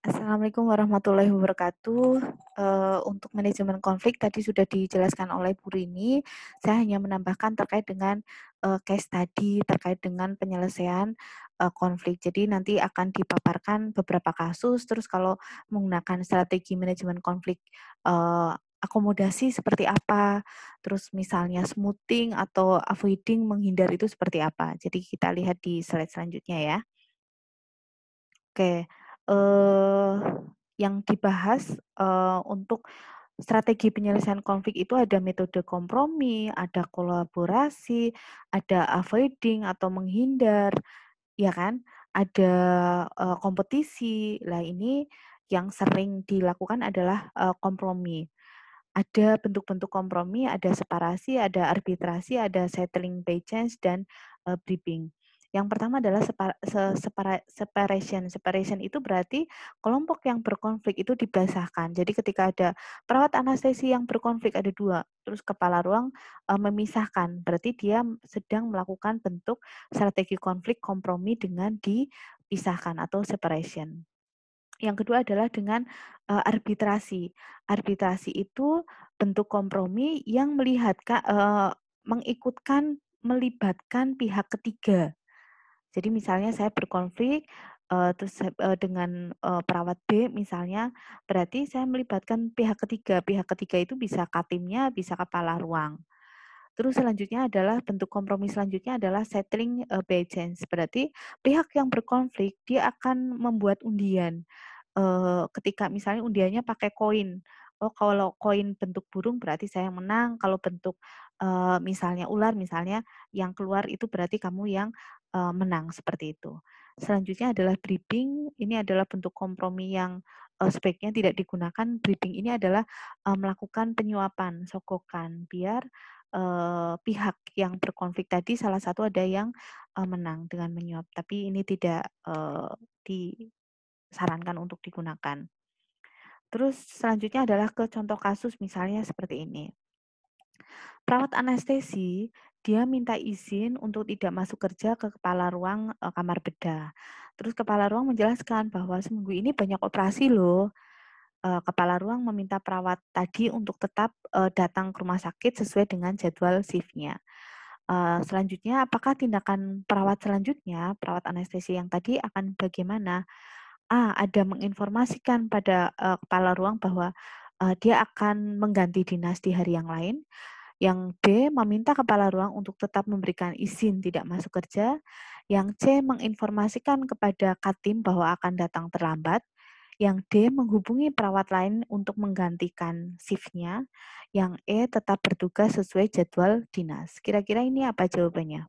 Assalamualaikum warahmatullahi wabarakatuh. Eh, untuk manajemen konflik tadi sudah dijelaskan oleh Bu Rini. Saya hanya menambahkan terkait dengan eh, case tadi terkait dengan penyelesaian eh, konflik. Jadi nanti akan dipaparkan beberapa kasus. Terus kalau menggunakan strategi manajemen konflik akomodasi seperti apa, terus misalnya smoothing atau avoiding menghindar itu seperti apa. Jadi kita lihat di slide selanjutnya ya. Oke. Okay eh, yang dibahas eh, untuk strategi penyelesaian konflik itu ada metode kompromi, ada kolaborasi, ada avoiding atau menghindar, ya kan? Ada uh, kompetisi. Lah ini yang sering dilakukan adalah uh, kompromi. Ada bentuk-bentuk kompromi, ada separasi, ada arbitrasi, ada settling by chance dan uh, briefing. Yang pertama adalah separation. Separation itu berarti kelompok yang berkonflik itu dibasahkan. Jadi ketika ada perawat anestesi yang berkonflik ada dua, terus kepala ruang eh, memisahkan. Berarti dia sedang melakukan bentuk strategi konflik kompromi dengan dipisahkan atau separation. Yang kedua adalah dengan uh, arbitrasi. Arbitrasi itu bentuk kompromi yang melihat uh, mengikutkan melibatkan pihak ketiga. Jadi misalnya saya berkonflik uh, terus uh, dengan uh, perawat B misalnya, berarti saya melibatkan pihak ketiga. Pihak ketiga itu bisa katimnya, bisa kepala ruang. Terus selanjutnya adalah bentuk kompromi selanjutnya adalah settling uh, chance. Berarti pihak yang berkonflik dia akan membuat undian. Uh, ketika misalnya undiannya pakai koin, oh kalau koin bentuk burung berarti saya yang menang, kalau bentuk uh, misalnya ular misalnya yang keluar itu berarti kamu yang uh, menang seperti itu. Selanjutnya adalah briefing. Ini adalah bentuk kompromi yang uh, sebaiknya tidak digunakan. Briefing ini adalah uh, melakukan penyuapan, sokokan, biar uh, pihak yang berkonflik tadi salah satu ada yang uh, menang dengan menyuap. Tapi ini tidak uh, disarankan untuk digunakan. Terus selanjutnya adalah ke contoh kasus misalnya seperti ini perawat anestesi dia minta izin untuk tidak masuk kerja ke kepala ruang e, kamar bedah. Terus kepala ruang menjelaskan bahwa seminggu ini banyak operasi loh. E, kepala ruang meminta perawat tadi untuk tetap e, datang ke rumah sakit sesuai dengan jadwal shiftnya. E, selanjutnya, apakah tindakan perawat selanjutnya, perawat anestesi yang tadi akan bagaimana? A. Ada menginformasikan pada e, kepala ruang bahwa e, dia akan mengganti dinas di hari yang lain yang D meminta kepala ruang untuk tetap memberikan izin tidak masuk kerja. Yang C, menginformasikan kepada Katim bahwa akan datang terlambat. Yang D, menghubungi perawat lain untuk menggantikan shiftnya. Yang E, tetap bertugas sesuai jadwal dinas. Kira-kira ini apa jawabannya?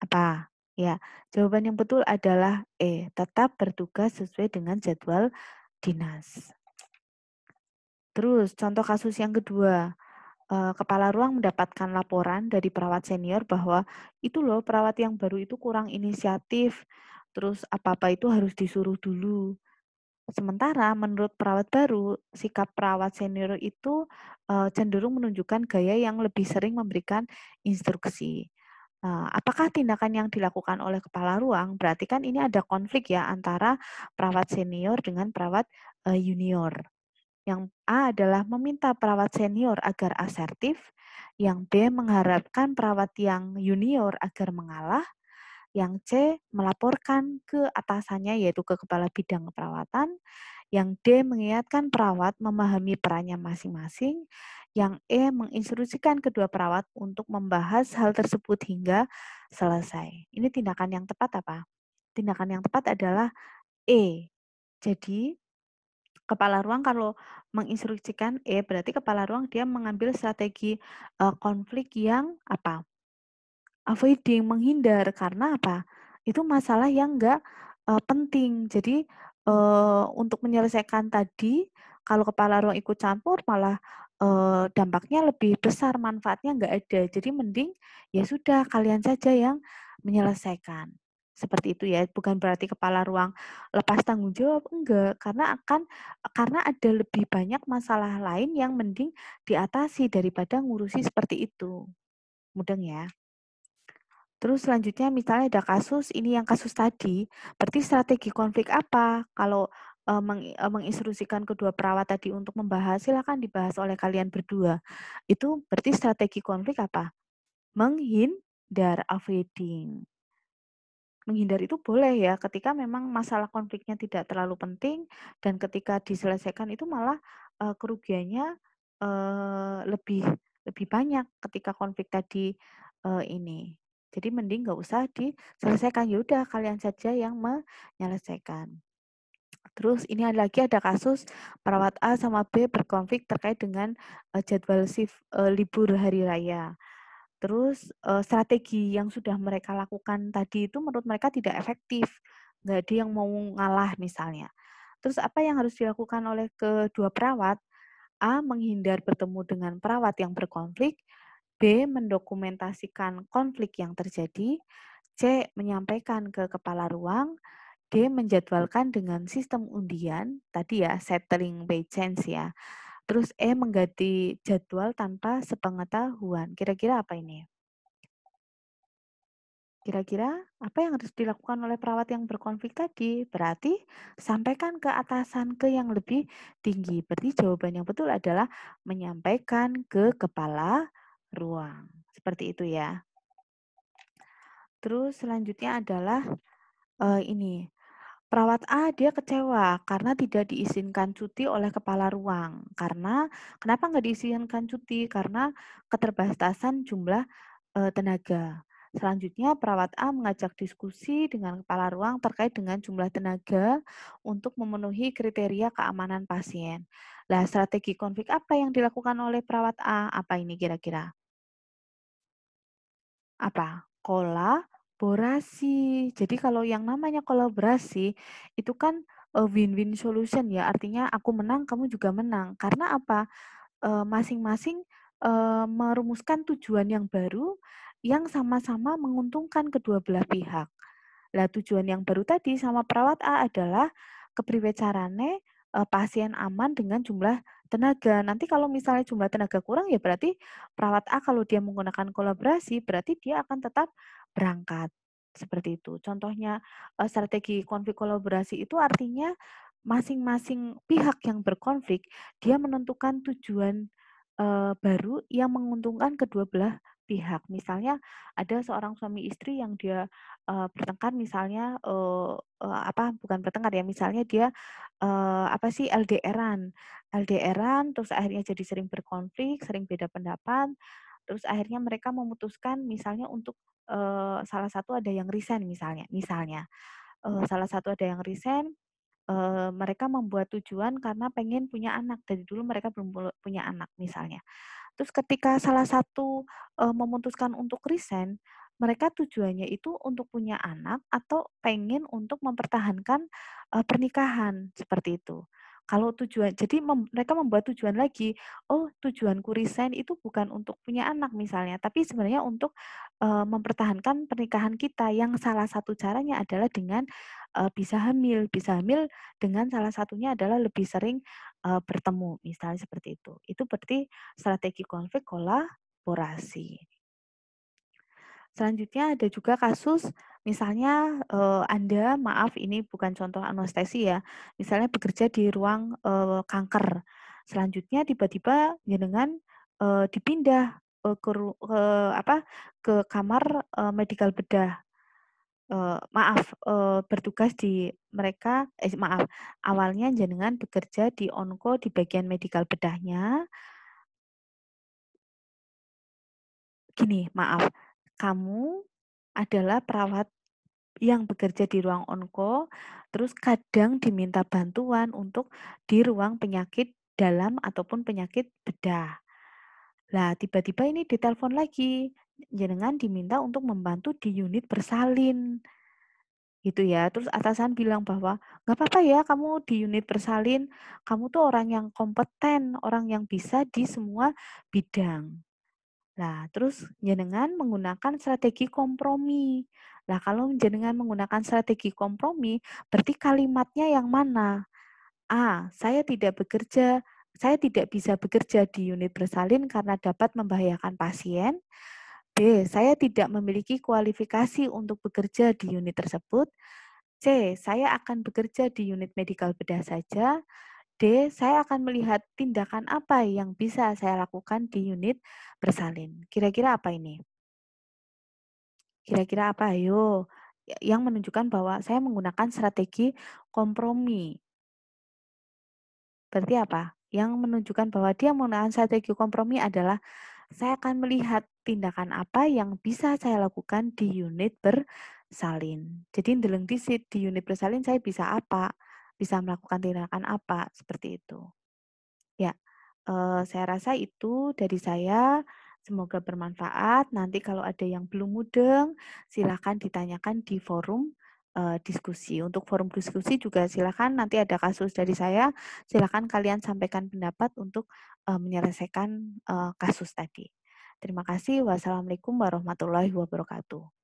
Apa? Ya, jawaban yang betul adalah E, tetap bertugas sesuai dengan jadwal dinas. Terus, contoh kasus yang kedua, Eh, kepala ruang mendapatkan laporan dari perawat senior bahwa itu loh perawat yang baru itu kurang inisiatif, terus apa-apa itu harus disuruh dulu. Sementara menurut perawat baru, sikap perawat senior itu eh, cenderung menunjukkan gaya yang lebih sering memberikan instruksi. Eh, apakah tindakan yang dilakukan oleh kepala ruang berarti kan ini ada konflik ya antara perawat senior dengan perawat junior. Yang A adalah meminta perawat senior agar asertif, yang B mengharapkan perawat yang junior agar mengalah, yang C melaporkan ke atasannya yaitu ke kepala bidang perawatan, yang D mengingatkan perawat memahami perannya masing-masing, yang E menginstruksikan kedua perawat untuk membahas hal tersebut hingga selesai. Ini tindakan yang tepat apa? Tindakan yang tepat adalah E. Jadi kepala ruang kalau menginstruksikan E berarti kepala ruang dia mengambil strategi uh, konflik yang apa? avoiding, menghindar karena apa? Itu masalah yang enggak uh, eh, penting. Jadi uh, untuk menyelesaikan tadi kalau kepala ruang ikut campur malah uh, dampaknya lebih besar, manfaatnya enggak ada. Jadi mending ya sudah kalian saja yang menyelesaikan seperti itu ya bukan berarti kepala ruang lepas tanggung jawab enggak karena akan karena ada lebih banyak masalah lain yang mending diatasi daripada ngurusi seperti itu mudeng ya terus selanjutnya misalnya ada kasus ini yang kasus tadi berarti strategi konflik apa kalau e, e, menginstruksikan kedua perawat tadi untuk membahas silakan dibahas oleh kalian berdua itu berarti strategi konflik apa menghindar avoiding menghindar itu boleh ya ketika memang masalah konfliknya tidak terlalu penting dan ketika diselesaikan itu malah uh, kerugiannya uh, lebih lebih banyak ketika konflik tadi uh, ini. Jadi mending nggak usah diselesaikan. Yaudah kalian saja yang menyelesaikan. Terus ini ada lagi ada kasus perawat A sama B berkonflik terkait dengan uh, jadwal shift uh, libur hari raya. Terus uh, strategi yang sudah mereka lakukan tadi itu menurut mereka tidak efektif. Nggak ada yang mau ngalah misalnya. Terus apa yang harus dilakukan oleh kedua perawat? A. Menghindar bertemu dengan perawat yang berkonflik. B. Mendokumentasikan konflik yang terjadi. C. Menyampaikan ke kepala ruang. D. Menjadwalkan dengan sistem undian. Tadi ya, settling by chance ya Terus E mengganti jadwal tanpa sepengetahuan. Kira-kira apa ini? Kira-kira apa yang harus dilakukan oleh perawat yang berkonflik tadi? Berarti sampaikan ke atasan ke yang lebih tinggi. Berarti jawaban yang betul adalah menyampaikan ke kepala ruang. Seperti itu ya. Terus selanjutnya adalah uh, ini Perawat A dia kecewa karena tidak diizinkan cuti oleh kepala ruang. Karena kenapa nggak diizinkan cuti? Karena keterbatasan jumlah e, tenaga. Selanjutnya, perawat A mengajak diskusi dengan kepala ruang terkait dengan jumlah tenaga untuk memenuhi kriteria keamanan pasien. Lah, strategi konflik apa yang dilakukan oleh perawat A? Apa ini kira-kira? Apa? Kola, kolaborasi. Jadi kalau yang namanya kolaborasi itu kan eh, win-win solution ya, artinya aku menang, kamu juga menang. Karena apa? Eh, masing-masing eh, merumuskan tujuan yang baru yang sama-sama menguntungkan kedua belah pihak. Lah tujuan yang baru tadi sama perawat A adalah kepriwecarane pasien aman dengan jumlah tenaga. Nanti kalau misalnya jumlah tenaga kurang ya berarti perawat A kalau dia menggunakan kolaborasi berarti dia akan tetap berangkat seperti itu. Contohnya eh, strategi konflik kolaborasi itu artinya masing-masing pihak yang berkonflik dia menentukan tujuan eh, baru yang menguntungkan kedua belah pihak. Misalnya ada seorang suami istri yang dia uh, bertengkar misalnya uh, uh, apa bukan bertengkar ya, misalnya dia uh, apa sih LDRan. LDRan terus akhirnya jadi sering berkonflik, sering beda pendapat terus akhirnya mereka memutuskan misalnya untuk uh, salah satu ada yang resign misalnya misalnya uh, salah satu ada yang resign uh, mereka membuat tujuan karena pengen punya anak dari dulu mereka belum punya anak misalnya terus ketika salah satu uh, memutuskan untuk resign mereka tujuannya itu untuk punya anak atau pengen untuk mempertahankan uh, pernikahan seperti itu. Kalau tujuan, jadi mem, mereka membuat tujuan lagi, oh tujuanku resign itu bukan untuk punya anak misalnya, tapi sebenarnya untuk uh, mempertahankan pernikahan kita yang salah satu caranya adalah dengan uh, bisa hamil, bisa hamil dengan salah satunya adalah lebih sering uh, bertemu misalnya seperti itu. Itu berarti strategi konflik kolaborasi Selanjutnya ada juga kasus misalnya uh, Anda, maaf ini bukan contoh anestesi ya, misalnya bekerja di ruang uh, kanker. Selanjutnya tiba-tiba jenengan uh, dipindah uh, ke uh, apa ke kamar uh, medical bedah. Uh, maaf uh, bertugas di mereka eh, maaf awalnya jenengan bekerja di onko di bagian medical bedahnya gini, maaf kamu adalah perawat yang bekerja di ruang onko, terus kadang diminta bantuan untuk di ruang penyakit dalam ataupun penyakit bedah. Lah, tiba-tiba ini ditelepon lagi. Jenengan diminta untuk membantu di unit bersalin. Gitu ya. Terus atasan bilang bahwa, nggak apa-apa ya kamu di unit bersalin, kamu tuh orang yang kompeten, orang yang bisa di semua bidang. Nah, terus jenengan menggunakan strategi kompromi. Nah, kalau jenengan menggunakan strategi kompromi, berarti kalimatnya yang mana? A. Saya tidak bekerja, saya tidak bisa bekerja di unit bersalin karena dapat membahayakan pasien. B. Saya tidak memiliki kualifikasi untuk bekerja di unit tersebut. C. Saya akan bekerja di unit medikal bedah saja. Saya akan melihat tindakan apa yang bisa saya lakukan di unit bersalin. Kira-kira apa ini? Kira-kira apa? Ayo, ya, yang menunjukkan bahwa saya menggunakan strategi kompromi. Berarti apa? Yang menunjukkan bahwa dia menggunakan strategi kompromi adalah saya akan melihat tindakan apa yang bisa saya lakukan di unit bersalin. Jadi di unit bersalin saya bisa apa? bisa melakukan tindakan apa seperti itu. Ya, eh, saya rasa itu dari saya. Semoga bermanfaat. Nanti kalau ada yang belum mudeng, silakan ditanyakan di forum eh, diskusi. Untuk forum diskusi juga silakan nanti ada kasus dari saya, silakan kalian sampaikan pendapat untuk eh, menyelesaikan kasus tadi. Terima kasih. Wassalamualaikum warahmatullahi wabarakatuh.